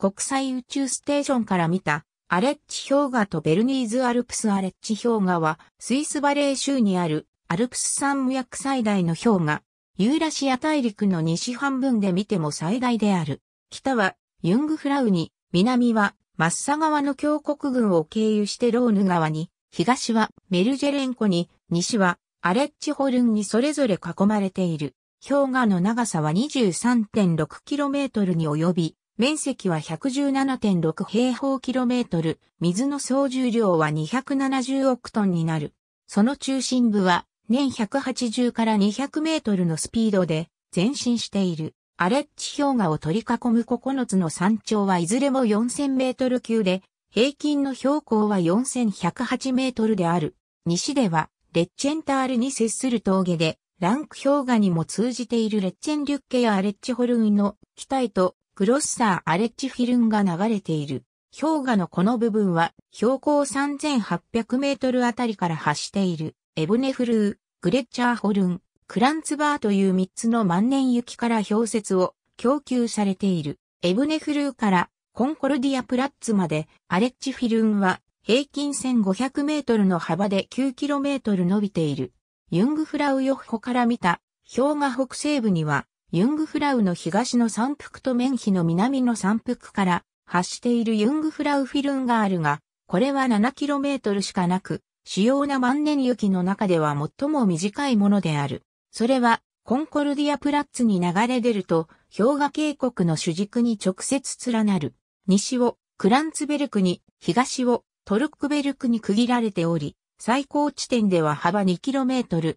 国際宇宙ステーションから見たアレッチ氷河とベルニーズアルプスアレッチ氷河はスイスバレー州にあるアルプス山脈最大の氷河、ユーラシア大陸の西半分で見ても最大である。北はユングフラウに、南はマッサ川の峡谷群を経由してローヌ川に、東はメルジェレンコに、西はアレッチホルンにそれぞれ囲まれている。氷河の長さは 23.6km に及び、面積は117.6平方キロメートル、水の総重量は270億トンになる。その中心部は年180から200メートルのスピードで前進している。アレッチ氷河を取り囲む9つの山頂はいずれも4000メートル級で、平均の標高は4108メートルである。西では、レッチェンタールに接する峠で、ランク氷河にも通じているレッチェンリュッケやアレッチホルンの北へとグロッサーアレッジフィルンが流れている。氷河のこの部分は標高3800メートルあたりから発しているエブネフルー、グレッチャーホルン、クランツバーという3つの万年雪から氷雪を供給されているエブネフルーからコンコルディアプラッツまでアレッジフィルンは平均1500メートルの幅で9キロメートル伸びている。ユングフラウヨッホから見た氷河北西部にはユングフラウの東の山腹と面碑の南の山腹から発しているユングフラウフィルンがあるが、これは 7km しかなく、主要な万年雪の中では最も短いものである。それは、コンコルディアプラッツに流れ出ると、氷河渓谷の主軸に直接連なる。西をクランツベルクに、東をトルクベルクに区切られており、最高地点では幅 2km、末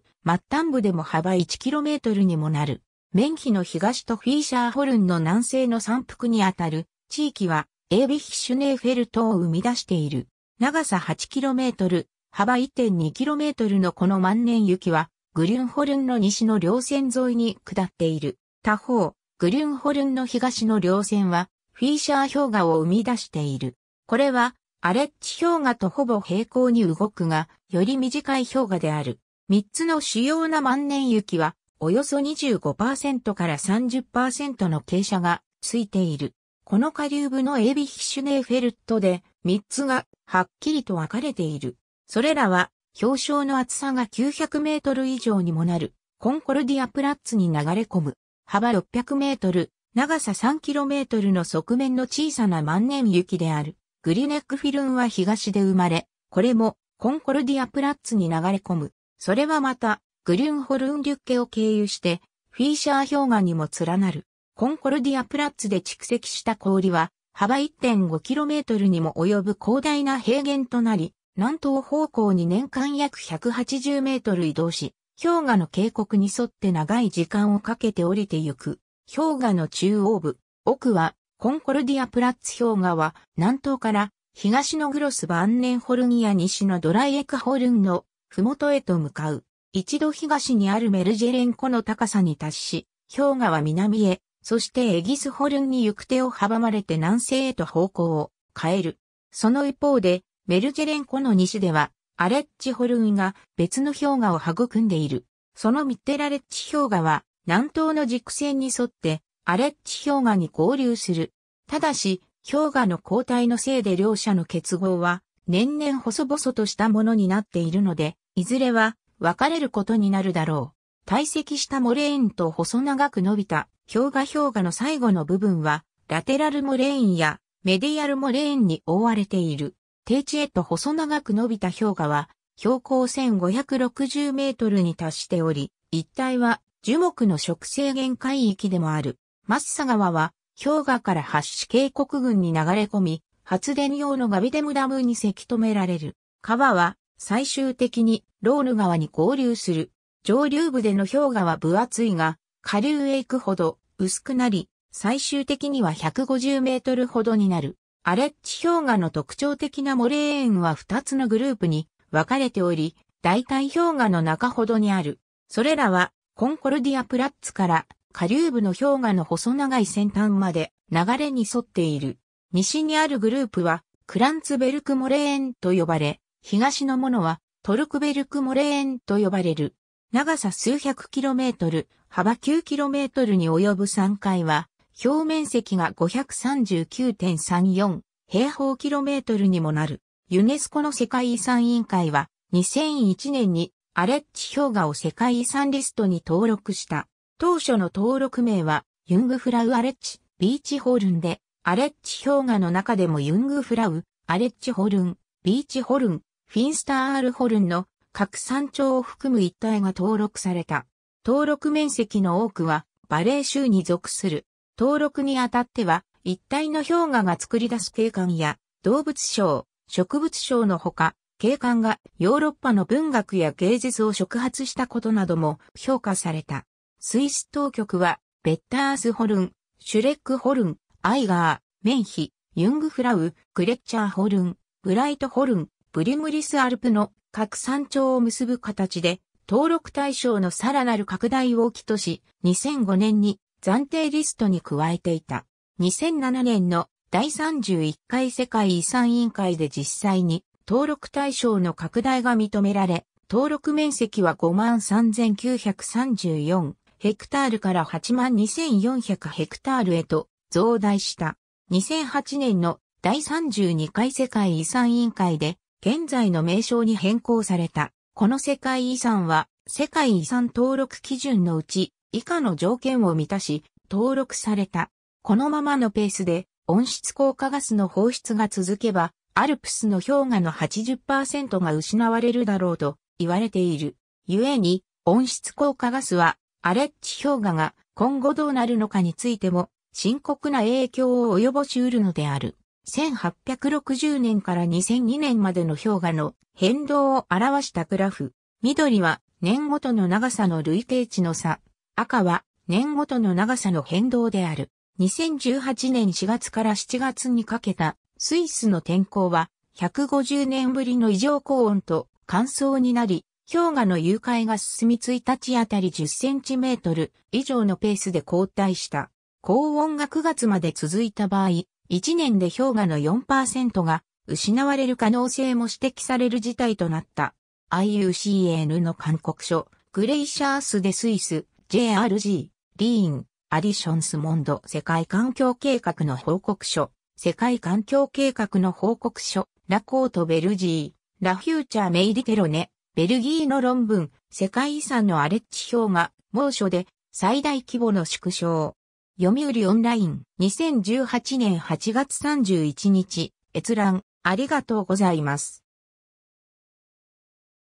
端部でも幅 1km にもなる。綿皮の東とフィーシャーホルンの南西の山腹にあたる地域はエービヒシュネーフェルトを生み出している。長さ 8km、幅 1.2km のこの万年雪はグリュンホルンの西の稜線沿いに下っている。他方、グリュンホルンの東の稜線はフィーシャー氷河を生み出している。これはアレッチ氷河とほぼ平行に動くが、より短い氷河である。三つの主要な万年雪は、およそ25%から30%の傾斜がついている。この下流部のエビヒシュネーフェルトで3つがはっきりと分かれている。それらは氷床の厚さが900メートル以上にもなるコンコルディアプラッツに流れ込む幅600メートル、長さ3キロメートルの側面の小さな万年雪である。グリネックフィルンは東で生まれ、これもコンコルディアプラッツに流れ込む。それはまたグリュンホルンリュッケを経由して、フィーシャー氷河にも連なる、コンコルディアプラッツで蓄積した氷は、幅 1.5km にも及ぶ広大な平原となり、南東方向に年間約180メートル移動し、氷河の渓谷に沿って長い時間をかけて降りてゆく。氷河の中央部、奥はコンコルディアプラッツ氷河は南東から東のグロスバンネンホルンや西のドライエクホルンの麓へと向かう。一度東にあるメルジェレン湖の高さに達し、氷河は南へ、そしてエギスホルンに行く手を阻まれて南西へと方向を変える。その一方で、メルジェレン湖の西では、アレッチホルンが別の氷河を育んでいる。そのミッテラレッチ氷河は、南東の軸線に沿って、アレッチ氷河に合流する。ただし、氷河の交代のせいで両者の結合は、年々細々としたものになっているので、いずれは分かれることになるだろう。堆積したモレーンと細長く伸びた氷河氷河の最後の部分は、ラテラルモレーンやメディアルモレーンに覆われている。低地へと細長く伸びた氷河は、標高1560メートルに達しており、一帯は樹木の植生限海域でもある。マッサ川は氷河から発し渓谷群に流れ込み、発電用のガビデムダムにせき止められる。川は最終的にロール川に合流する。上流部での氷河は分厚いが、下流へ行くほど薄くなり、最終的には150メートルほどになる。アレッチ氷河の特徴的なモレーンは2つのグループに分かれており、大体氷河の中ほどにある。それらは、コンコルディアプラッツから下流部の氷河の細長い先端まで流れに沿っている。西にあるグループは、クランツベルクモレーンと呼ばれ、東のものはトルクベルクモレーンと呼ばれる。長さ数百キロメートル、幅9キロメートルに及ぶ3階は、表面積が539.34平方キロメートルにもなる。ユネスコの世界遺産委員会は、2001年にアレッチ氷河を世界遺産リストに登録した。当初の登録名は、ユングフラウアレッチビーチホルンで、アレッチ氷河の中でもユングフラウ、アレッチホルン、ビーチホルンフィンスター・アールホルンの各山頂を含む一帯が登録された。登録面積の多くはバレー州に属する。登録にあたっては一帯の氷河が作り出す景観や動物賞、植物賞のほか、景観がヨーロッパの文学や芸術を触発したことなども評価された。スイス当局は、ベッタースホルン、シュレックホルン、アイガー、メンヒ、ユングフラウ、クレッチャーホルン、ブライトホルン、ブリムリスアルプの各山頂を結ぶ形で、登録対象のさらなる拡大を起きとし、2005年に暫定リストに加えていた。2007年の第31回世界遺産委員会で実際に登録対象の拡大が認められ、登録面積は53,934ヘクタールから82,400ヘクタールへと増大した。2008年の第32回世界遺産委員会で現在の名称に変更された。この世界遺産は、世界遺産登録基準のうち、以下の条件を満たし、登録された。このままのペースで、温室効果ガスの放出が続けば、アルプスの氷河の80%が失われるだろうと言われている。故に、温室効果ガスは、アレッジ氷河が今後どうなるのかについても、深刻な影響を及ぼしうるのである。1860年から2002年までの氷河の変動を表したグラフ。緑は年ごとの長さの累計値の差。赤は年ごとの長さの変動である。2018年4月から7月にかけたスイスの天候は150年ぶりの異常高温と乾燥になり、氷河の融解が進み1日あたり10センチメートル以上のペースで後退した。高温が9月まで続いた場合、1年で氷河の4%が失われる可能性も指摘される事態となった。IUCN の勧告書、グレイシャース・デ・スイス、JRG、リーン、アディションスモンド世界環境計画の報告書、世界環境計画の報告書、ラコート・ベルジー、ラ・フューチャー・メイリテロネ、ベルギーの論文、世界遺産のアレッチ氷河、猛暑で最大規模の縮小。読売オンライン、2018年8月31日、閲覧、ありがとうございます。